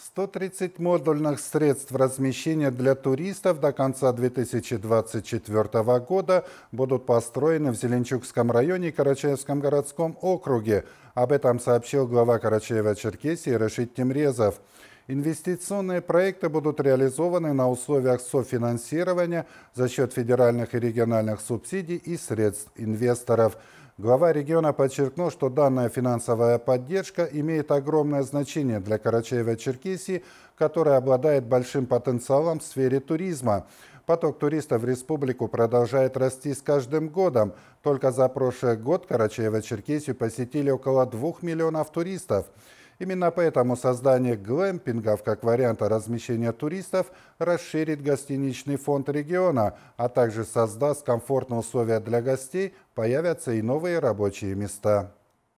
130 модульных средств размещения для туристов до конца 2024 года будут построены в Зеленчукском районе и Карачаевском городском округе. Об этом сообщил глава Карачаева-Черкесии Рашид Тимрезов. Инвестиционные проекты будут реализованы на условиях софинансирования за счет федеральных и региональных субсидий и средств инвесторов. Глава региона подчеркнул, что данная финансовая поддержка имеет огромное значение для Карачаева-Черкесии, которая обладает большим потенциалом в сфере туризма. Поток туристов в республику продолжает расти с каждым годом. Только за прошлый год Карачаево-Черкесию посетили около 2 миллионов туристов. Именно поэтому создание глэмпингов как варианта размещения туристов расширит гостиничный фонд региона, а также создаст комфортные условия для гостей, появятся и новые рабочие места.